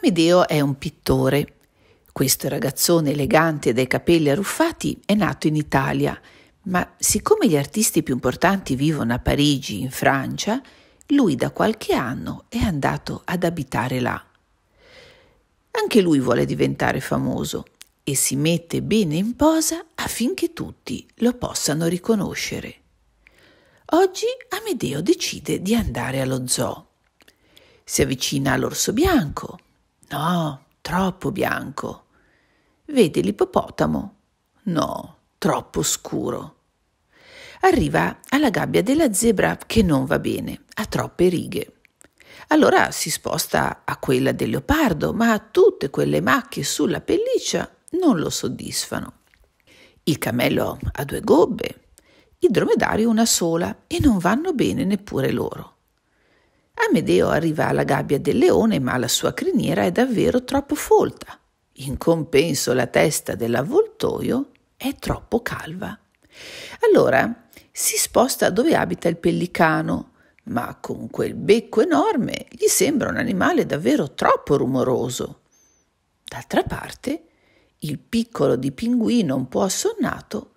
Amedeo è un pittore. Questo ragazzone elegante dai capelli arruffati è nato in Italia, ma siccome gli artisti più importanti vivono a Parigi, in Francia, lui da qualche anno è andato ad abitare là. Anche lui vuole diventare famoso e si mette bene in posa affinché tutti lo possano riconoscere. Oggi Amedeo decide di andare allo zoo. Si avvicina all'orso bianco, No, troppo bianco. Vede l'ippopotamo? No, troppo scuro. Arriva alla gabbia della zebra che non va bene, ha troppe righe. Allora si sposta a quella del leopardo, ma tutte quelle macchie sulla pelliccia non lo soddisfano. Il cammello ha due gobbe, il dromedario una sola e non vanno bene neppure loro. Amedeo arriva alla gabbia del leone, ma la sua criniera è davvero troppo folta. In compenso la testa dell'avvoltoio è troppo calva. Allora si sposta dove abita il pellicano, ma con quel becco enorme gli sembra un animale davvero troppo rumoroso. D'altra parte, il piccolo di pinguino un po' assonnato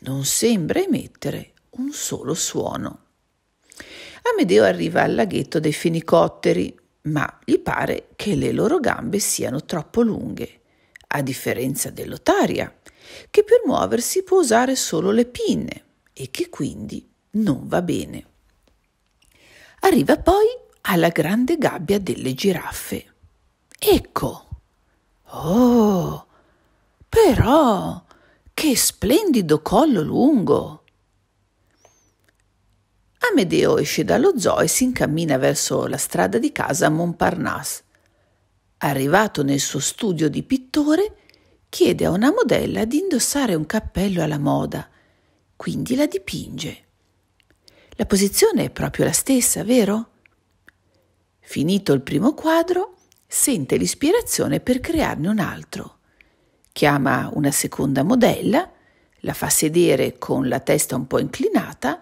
non sembra emettere un solo suono. Amedeo arriva al laghetto dei fenicotteri, ma gli pare che le loro gambe siano troppo lunghe, a differenza dell'otaria, che per muoversi può usare solo le pinne e che quindi non va bene. Arriva poi alla grande gabbia delle giraffe. Ecco! Oh! Però! Che splendido collo lungo! Amedeo esce dallo zoo e si incammina verso la strada di casa a Montparnasse. Arrivato nel suo studio di pittore, chiede a una modella di indossare un cappello alla moda, quindi la dipinge. La posizione è proprio la stessa, vero? Finito il primo quadro, sente l'ispirazione per crearne un altro. Chiama una seconda modella, la fa sedere con la testa un po' inclinata,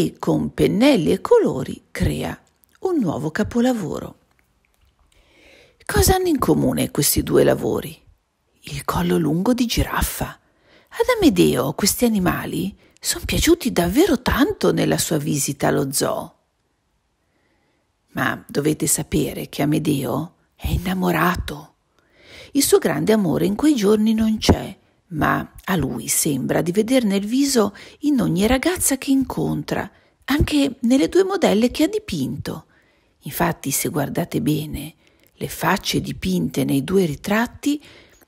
e con pennelli e colori crea un nuovo capolavoro. Cosa hanno in comune questi due lavori? Il collo lungo di giraffa. Ad Amedeo questi animali sono piaciuti davvero tanto nella sua visita allo zoo. Ma dovete sapere che Amedeo è innamorato. Il suo grande amore in quei giorni non c'è ma a lui sembra di veder nel viso in ogni ragazza che incontra, anche nelle due modelle che ha dipinto. Infatti, se guardate bene, le facce dipinte nei due ritratti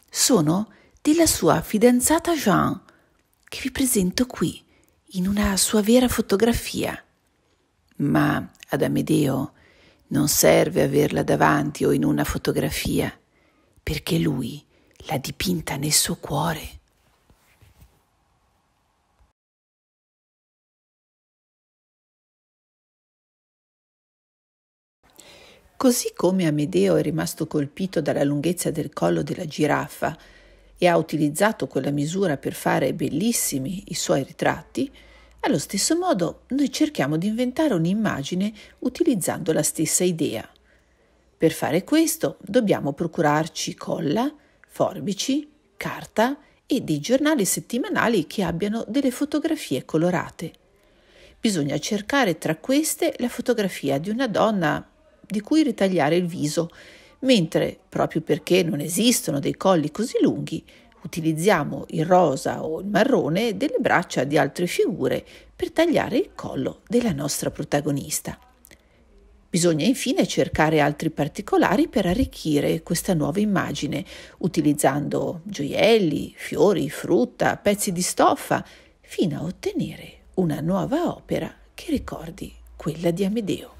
sono della sua fidanzata Jean, che vi presento qui, in una sua vera fotografia. Ma ad Amedeo non serve averla davanti o in una fotografia, perché lui l'ha dipinta nel suo cuore. Così come Amedeo è rimasto colpito dalla lunghezza del collo della giraffa e ha utilizzato quella misura per fare bellissimi i suoi ritratti, allo stesso modo noi cerchiamo di inventare un'immagine utilizzando la stessa idea. Per fare questo dobbiamo procurarci colla, forbici, carta e dei giornali settimanali che abbiano delle fotografie colorate. Bisogna cercare tra queste la fotografia di una donna di cui ritagliare il viso, mentre, proprio perché non esistono dei colli così lunghi, utilizziamo il rosa o il marrone delle braccia di altre figure per tagliare il collo della nostra protagonista. Bisogna infine cercare altri particolari per arricchire questa nuova immagine, utilizzando gioielli, fiori, frutta, pezzi di stoffa, fino a ottenere una nuova opera che ricordi quella di Amedeo.